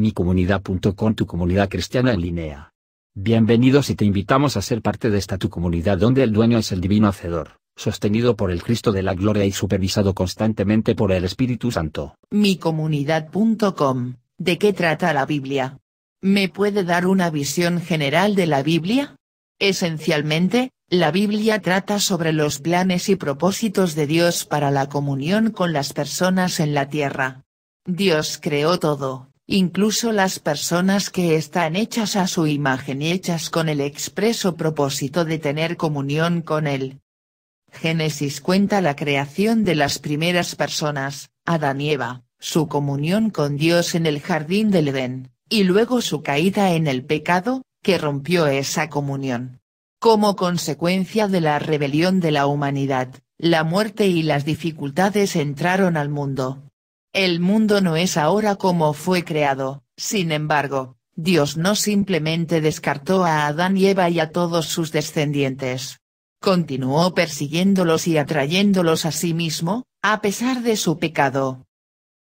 micomunidad.com tu comunidad cristiana en línea. Bienvenidos y te invitamos a ser parte de esta tu comunidad donde el dueño es el divino hacedor, sostenido por el Cristo de la gloria y supervisado constantemente por el Espíritu Santo. micomunidad.com ¿De qué trata la Biblia? ¿Me puede dar una visión general de la Biblia? Esencialmente, la Biblia trata sobre los planes y propósitos de Dios para la comunión con las personas en la tierra. Dios creó todo, incluso las personas que están hechas a su imagen y hechas con el expreso propósito de tener comunión con Él. Génesis cuenta la creación de las primeras personas, Adán y Eva, su comunión con Dios en el jardín del Edén, y luego su caída en el pecado, que rompió esa comunión. Como consecuencia de la rebelión de la humanidad, la muerte y las dificultades entraron al mundo, el mundo no es ahora como fue creado, sin embargo, Dios no simplemente descartó a Adán y Eva y a todos sus descendientes. Continuó persiguiéndolos y atrayéndolos a sí mismo, a pesar de su pecado.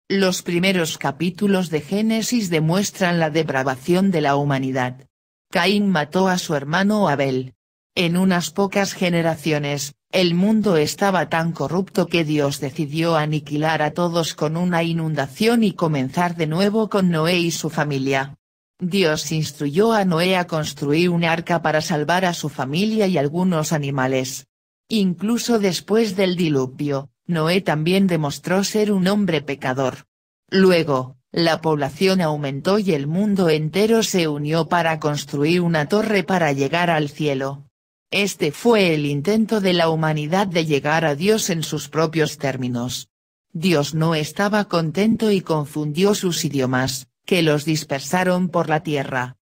Los primeros capítulos de Génesis demuestran la depravación de la humanidad. Caín mató a su hermano Abel, en unas pocas generaciones, el mundo estaba tan corrupto que Dios decidió aniquilar a todos con una inundación y comenzar de nuevo con Noé y su familia. Dios instruyó a Noé a construir un arca para salvar a su familia y algunos animales. Incluso después del diluvio, Noé también demostró ser un hombre pecador. Luego, la población aumentó y el mundo entero se unió para construir una torre para llegar al cielo. Este fue el intento de la humanidad de llegar a Dios en sus propios términos. Dios no estaba contento y confundió sus idiomas, que los dispersaron por la tierra.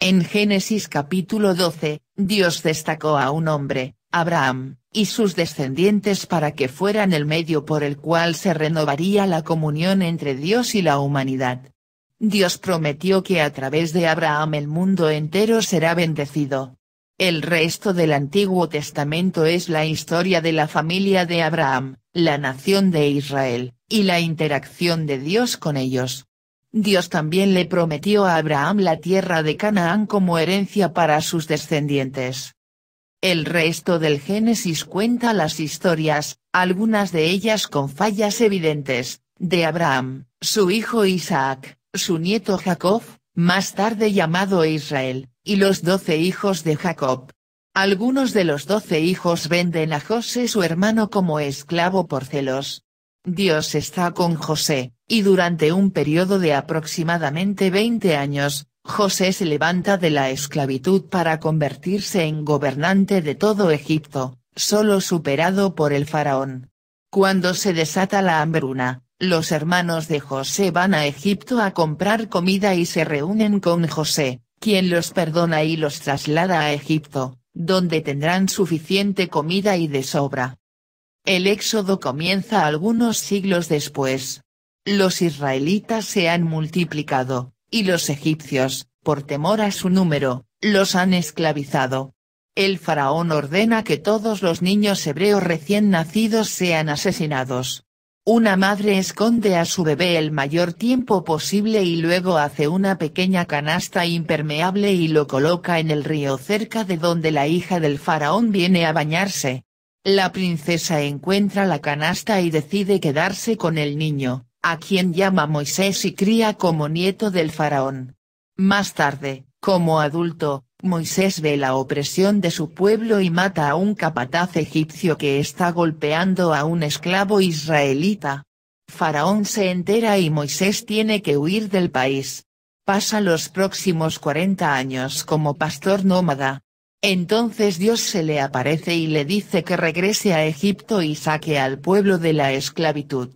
En Génesis capítulo 12, Dios destacó a un hombre, Abraham, y sus descendientes para que fueran el medio por el cual se renovaría la comunión entre Dios y la humanidad. Dios prometió que a través de Abraham el mundo entero será bendecido. El resto del Antiguo Testamento es la historia de la familia de Abraham, la nación de Israel, y la interacción de Dios con ellos. Dios también le prometió a Abraham la tierra de Canaán como herencia para sus descendientes. El resto del Génesis cuenta las historias, algunas de ellas con fallas evidentes, de Abraham, su hijo Isaac, su nieto Jacob, más tarde llamado Israel, y los doce hijos de Jacob. Algunos de los doce hijos venden a José su hermano como esclavo por celos. Dios está con José, y durante un periodo de aproximadamente 20 años, José se levanta de la esclavitud para convertirse en gobernante de todo Egipto, solo superado por el faraón. Cuando se desata la hambruna, los hermanos de José van a Egipto a comprar comida y se reúnen con José, quien los perdona y los traslada a Egipto, donde tendrán suficiente comida y de sobra. El éxodo comienza algunos siglos después. Los israelitas se han multiplicado, y los egipcios, por temor a su número, los han esclavizado. El faraón ordena que todos los niños hebreos recién nacidos sean asesinados. Una madre esconde a su bebé el mayor tiempo posible y luego hace una pequeña canasta impermeable y lo coloca en el río cerca de donde la hija del faraón viene a bañarse. La princesa encuentra la canasta y decide quedarse con el niño, a quien llama Moisés y cría como nieto del faraón. Más tarde, como adulto, Moisés ve la opresión de su pueblo y mata a un capataz egipcio que está golpeando a un esclavo israelita. Faraón se entera y Moisés tiene que huir del país. Pasa los próximos 40 años como pastor nómada. Entonces Dios se le aparece y le dice que regrese a Egipto y saque al pueblo de la esclavitud.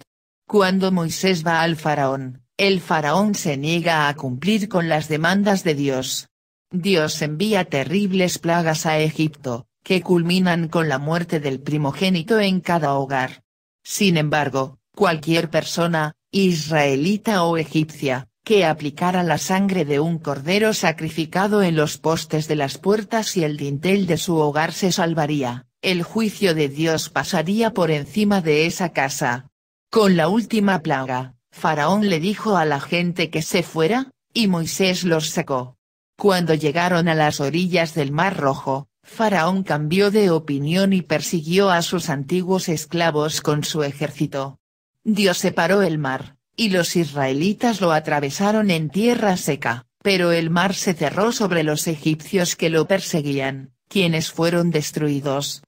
Cuando Moisés va al faraón, el faraón se niega a cumplir con las demandas de Dios. Dios envía terribles plagas a Egipto, que culminan con la muerte del primogénito en cada hogar. Sin embargo, cualquier persona, israelita o egipcia, que aplicara la sangre de un cordero sacrificado en los postes de las puertas y el dintel de su hogar se salvaría, el juicio de Dios pasaría por encima de esa casa. Con la última plaga, Faraón le dijo a la gente que se fuera, y Moisés los sacó. Cuando llegaron a las orillas del Mar Rojo, Faraón cambió de opinión y persiguió a sus antiguos esclavos con su ejército. Dios separó el mar, y los israelitas lo atravesaron en tierra seca, pero el mar se cerró sobre los egipcios que lo perseguían, quienes fueron destruidos.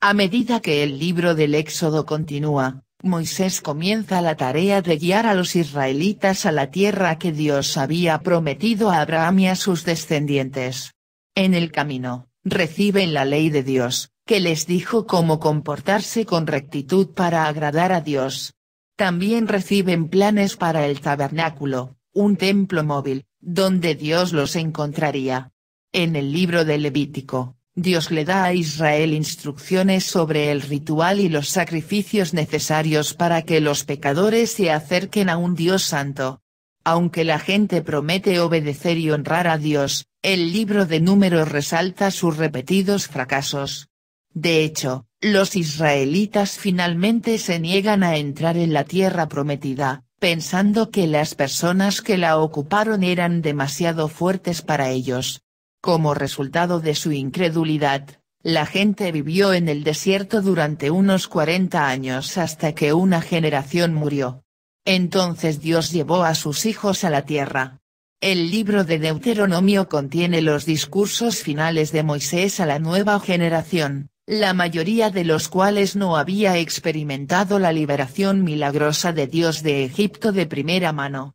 A medida que el libro del Éxodo continúa, Moisés comienza la tarea de guiar a los israelitas a la tierra que Dios había prometido a Abraham y a sus descendientes. En el camino, reciben la ley de Dios, que les dijo cómo comportarse con rectitud para agradar a Dios. También reciben planes para el tabernáculo, un templo móvil, donde Dios los encontraría. En el libro de Levítico, Dios le da a Israel instrucciones sobre el ritual y los sacrificios necesarios para que los pecadores se acerquen a un Dios santo. Aunque la gente promete obedecer y honrar a Dios, el libro de números resalta sus repetidos fracasos. De hecho, los israelitas finalmente se niegan a entrar en la tierra prometida, pensando que las personas que la ocuparon eran demasiado fuertes para ellos, como resultado de su incredulidad, la gente vivió en el desierto durante unos 40 años hasta que una generación murió. Entonces Dios llevó a sus hijos a la tierra. El libro de Deuteronomio contiene los discursos finales de Moisés a la nueva generación, la mayoría de los cuales no había experimentado la liberación milagrosa de Dios de Egipto de primera mano.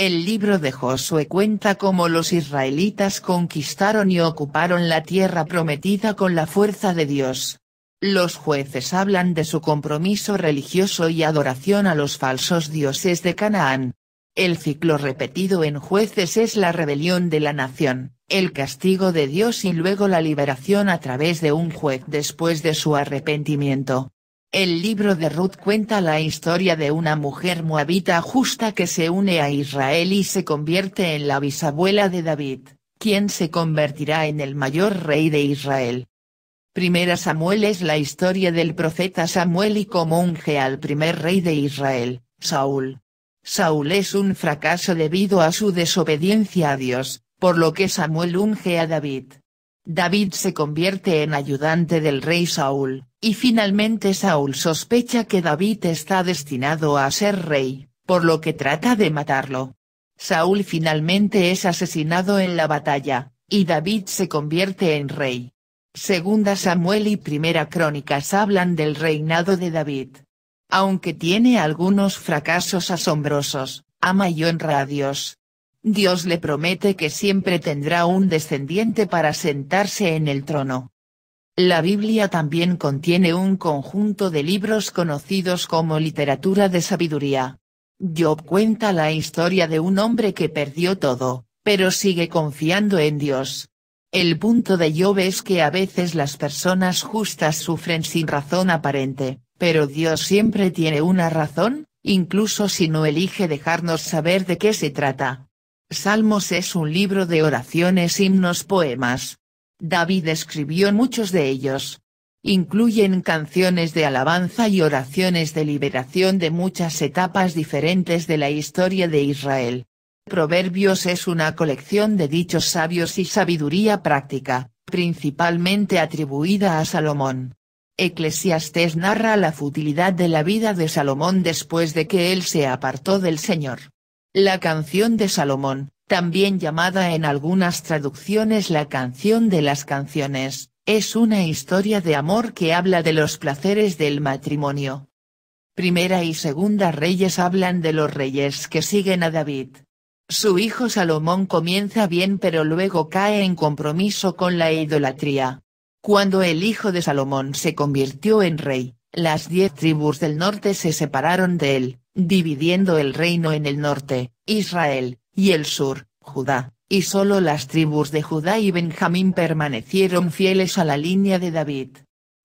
El libro de Josué cuenta cómo los israelitas conquistaron y ocuparon la tierra prometida con la fuerza de Dios. Los jueces hablan de su compromiso religioso y adoración a los falsos dioses de Canaán. El ciclo repetido en jueces es la rebelión de la nación, el castigo de Dios y luego la liberación a través de un juez después de su arrepentimiento. El libro de Ruth cuenta la historia de una mujer moabita justa que se une a Israel y se convierte en la bisabuela de David, quien se convertirá en el mayor rey de Israel. Primera Samuel es la historia del profeta Samuel y cómo unge al primer rey de Israel, Saúl. Saúl es un fracaso debido a su desobediencia a Dios, por lo que Samuel unge a David. David se convierte en ayudante del rey Saúl y finalmente Saúl sospecha que David está destinado a ser rey, por lo que trata de matarlo. Saúl finalmente es asesinado en la batalla, y David se convierte en rey. Segunda Samuel y Primera Crónicas hablan del reinado de David. Aunque tiene algunos fracasos asombrosos, ama y honra a Dios. Dios le promete que siempre tendrá un descendiente para sentarse en el trono. La Biblia también contiene un conjunto de libros conocidos como literatura de sabiduría. Job cuenta la historia de un hombre que perdió todo, pero sigue confiando en Dios. El punto de Job es que a veces las personas justas sufren sin razón aparente, pero Dios siempre tiene una razón, incluso si no elige dejarnos saber de qué se trata. Salmos es un libro de oraciones, himnos, poemas, David escribió muchos de ellos. Incluyen canciones de alabanza y oraciones de liberación de muchas etapas diferentes de la historia de Israel. Proverbios es una colección de dichos sabios y sabiduría práctica, principalmente atribuida a Salomón. Eclesiastes narra la futilidad de la vida de Salomón después de que él se apartó del Señor. La canción de Salomón, también llamada en algunas traducciones la canción de las canciones, es una historia de amor que habla de los placeres del matrimonio. Primera y Segunda Reyes hablan de los reyes que siguen a David. Su hijo Salomón comienza bien pero luego cae en compromiso con la idolatría. Cuando el hijo de Salomón se convirtió en rey, las diez tribus del norte se separaron de él, dividiendo el reino en el norte, Israel, y el sur, Judá, y solo las tribus de Judá y Benjamín permanecieron fieles a la línea de David.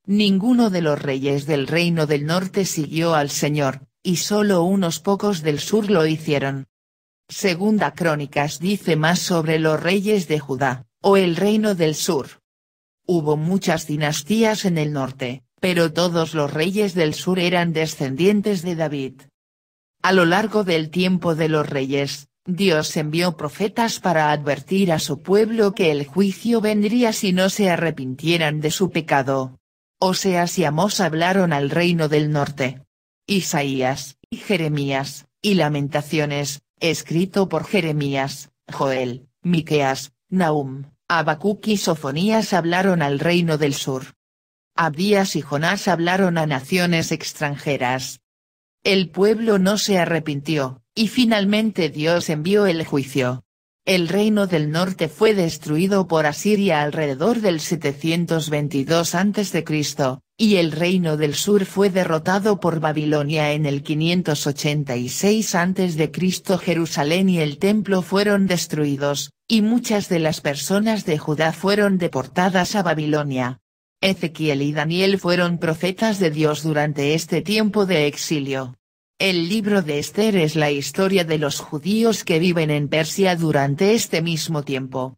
Ninguno de los reyes del reino del norte siguió al Señor, y solo unos pocos del sur lo hicieron. Segunda Crónicas dice más sobre los reyes de Judá, o el reino del sur. Hubo muchas dinastías en el norte, pero todos los reyes del sur eran descendientes de David. A lo largo del tiempo de los reyes, Dios envió profetas para advertir a su pueblo que el juicio vendría si no se arrepintieran de su pecado. Oseas y Amós hablaron al reino del norte. Isaías, y Jeremías, y Lamentaciones, escrito por Jeremías, Joel, Miqueas, Naum, Abacuc y Sofonías hablaron al reino del sur. Abdías y Jonás hablaron a naciones extranjeras. El pueblo no se arrepintió, y finalmente Dios envió el juicio. El reino del norte fue destruido por Asiria alrededor del 722 a.C., y el reino del sur fue derrotado por Babilonia en el 586 a.C. Jerusalén y el templo fueron destruidos, y muchas de las personas de Judá fueron deportadas a Babilonia. Ezequiel y Daniel fueron profetas de Dios durante este tiempo de exilio. El libro de Esther es la historia de los judíos que viven en Persia durante este mismo tiempo.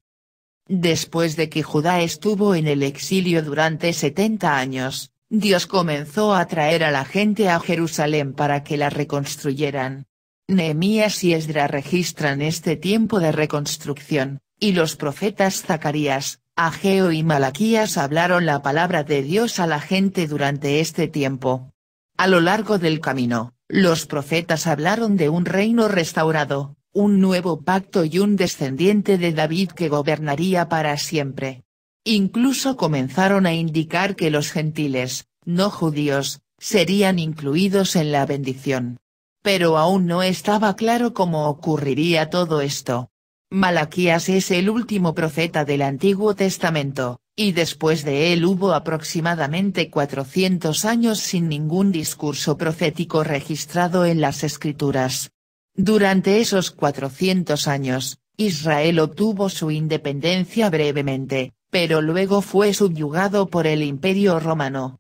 Después de que Judá estuvo en el exilio durante 70 años, Dios comenzó a traer a la gente a Jerusalén para que la reconstruyeran. Nehemías y Esdra registran este tiempo de reconstrucción, y los profetas Zacarías, Ageo y Malaquías hablaron la palabra de Dios a la gente durante este tiempo. A lo largo del camino, los profetas hablaron de un reino restaurado, un nuevo pacto y un descendiente de David que gobernaría para siempre. Incluso comenzaron a indicar que los gentiles, no judíos, serían incluidos en la bendición. Pero aún no estaba claro cómo ocurriría todo esto. Malaquías es el último profeta del Antiguo Testamento, y después de él hubo aproximadamente 400 años sin ningún discurso profético registrado en las Escrituras. Durante esos 400 años, Israel obtuvo su independencia brevemente, pero luego fue subyugado por el Imperio Romano.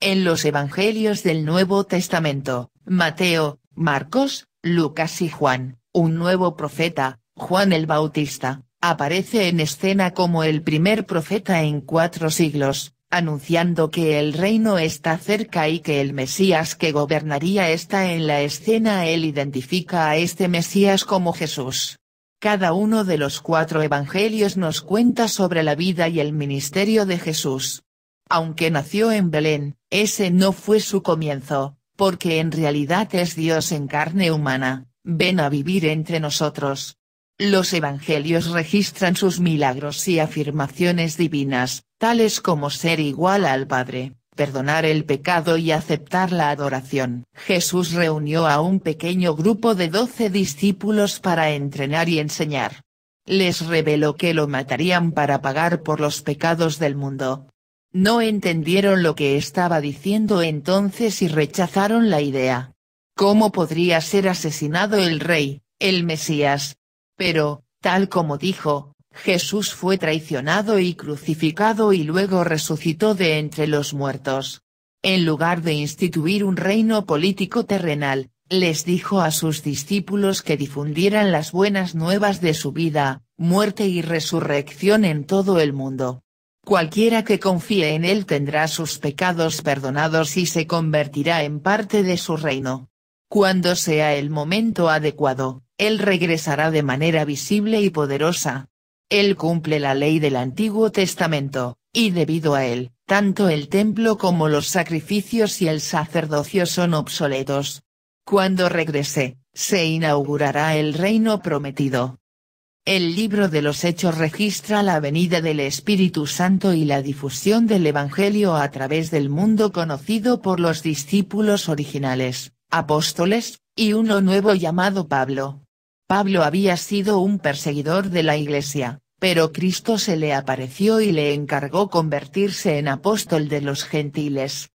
En los Evangelios del Nuevo Testamento, Mateo, Marcos, Lucas y Juan, un nuevo profeta, Juan el Bautista, aparece en escena como el primer profeta en cuatro siglos, anunciando que el reino está cerca y que el Mesías que gobernaría está en la escena. Él identifica a este Mesías como Jesús. Cada uno de los cuatro evangelios nos cuenta sobre la vida y el ministerio de Jesús. Aunque nació en Belén, ese no fue su comienzo, porque en realidad es Dios en carne humana, ven a vivir entre nosotros, los evangelios registran sus milagros y afirmaciones divinas, tales como ser igual al Padre, perdonar el pecado y aceptar la adoración. Jesús reunió a un pequeño grupo de doce discípulos para entrenar y enseñar. Les reveló que lo matarían para pagar por los pecados del mundo. No entendieron lo que estaba diciendo entonces y rechazaron la idea. ¿Cómo podría ser asesinado el rey, el Mesías, pero, tal como dijo, Jesús fue traicionado y crucificado y luego resucitó de entre los muertos. En lugar de instituir un reino político terrenal, les dijo a sus discípulos que difundieran las buenas nuevas de su vida, muerte y resurrección en todo el mundo. Cualquiera que confíe en él tendrá sus pecados perdonados y se convertirá en parte de su reino. Cuando sea el momento adecuado, Él regresará de manera visible y poderosa. Él cumple la ley del Antiguo Testamento, y debido a Él, tanto el templo como los sacrificios y el sacerdocio son obsoletos. Cuando regrese, se inaugurará el reino prometido. El libro de los Hechos registra la venida del Espíritu Santo y la difusión del Evangelio a través del mundo conocido por los discípulos originales, apóstoles, y uno nuevo llamado Pablo. Pablo había sido un perseguidor de la Iglesia, pero Cristo se le apareció y le encargó convertirse en apóstol de los gentiles.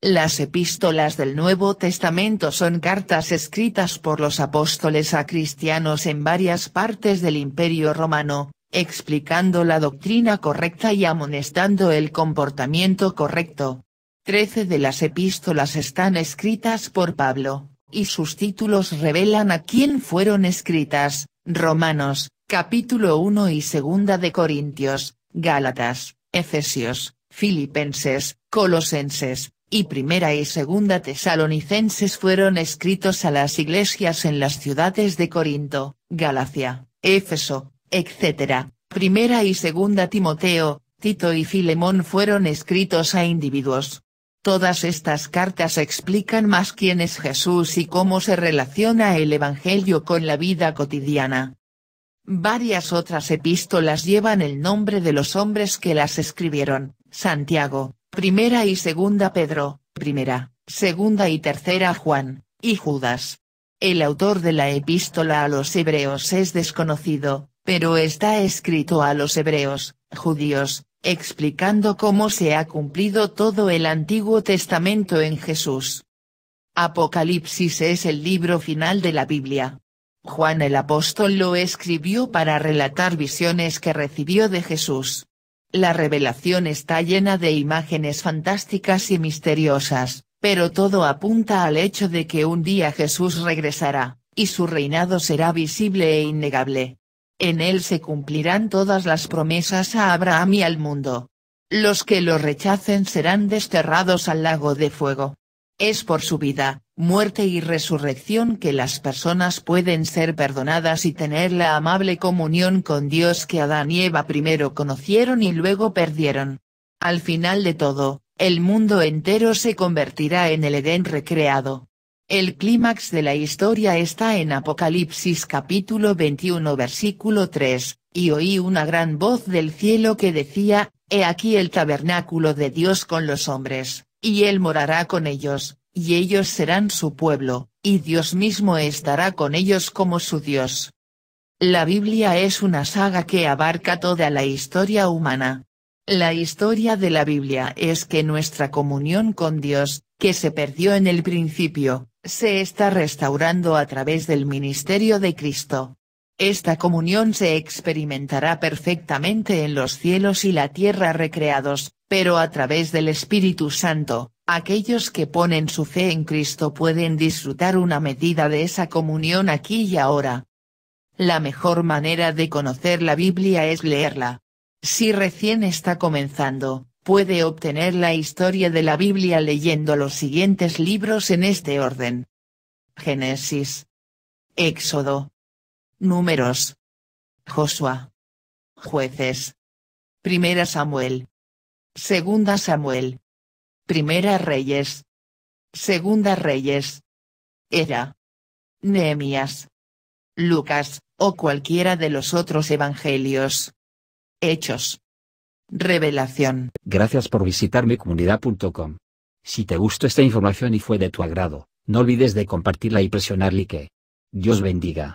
Las epístolas del Nuevo Testamento son cartas escritas por los apóstoles a cristianos en varias partes del Imperio Romano, explicando la doctrina correcta y amonestando el comportamiento correcto. Trece de las epístolas están escritas por Pablo, y sus títulos revelan a quién fueron escritas, Romanos, capítulo 1 y 2 de Corintios, Gálatas, Efesios, Filipenses, Colosenses, y primera y segunda tesalonicenses fueron escritos a las iglesias en las ciudades de Corinto, Galacia, Éfeso, etc. Primera y segunda Timoteo, Tito y Filemón fueron escritos a individuos, Todas estas cartas explican más quién es Jesús y cómo se relaciona el Evangelio con la vida cotidiana. Varias otras epístolas llevan el nombre de los hombres que las escribieron, Santiago, primera y segunda Pedro, primera, segunda y tercera Juan, y Judas. El autor de la epístola a los hebreos es desconocido, pero está escrito a los hebreos, judíos, explicando cómo se ha cumplido todo el Antiguo Testamento en Jesús. Apocalipsis es el libro final de la Biblia. Juan el apóstol lo escribió para relatar visiones que recibió de Jesús. La revelación está llena de imágenes fantásticas y misteriosas, pero todo apunta al hecho de que un día Jesús regresará, y su reinado será visible e innegable. En él se cumplirán todas las promesas a Abraham y al mundo. Los que lo rechacen serán desterrados al lago de fuego. Es por su vida, muerte y resurrección que las personas pueden ser perdonadas y tener la amable comunión con Dios que Adán y Eva primero conocieron y luego perdieron. Al final de todo, el mundo entero se convertirá en el Edén recreado. El clímax de la historia está en Apocalipsis capítulo 21 versículo 3, y oí una gran voz del cielo que decía, He aquí el tabernáculo de Dios con los hombres, y Él morará con ellos, y ellos serán su pueblo, y Dios mismo estará con ellos como su Dios. La Biblia es una saga que abarca toda la historia humana. La historia de la Biblia es que nuestra comunión con Dios, que se perdió en el principio, se está restaurando a través del ministerio de Cristo. Esta comunión se experimentará perfectamente en los cielos y la tierra recreados, pero a través del Espíritu Santo, aquellos que ponen su fe en Cristo pueden disfrutar una medida de esa comunión aquí y ahora. La mejor manera de conocer la Biblia es leerla. Si recién está comenzando, puede obtener la historia de la Biblia leyendo los siguientes libros en este orden. Génesis. Éxodo. Números. Josué. Jueces. Primera Samuel. Segunda Samuel. Primera Reyes. Segunda Reyes. Era. Nehemías. Lucas, o cualquiera de los otros evangelios. Hechos. Revelación. Gracias por visitar comunidad.com. Si te gustó esta información y fue de tu agrado, no olvides de compartirla y presionar like. Dios bendiga.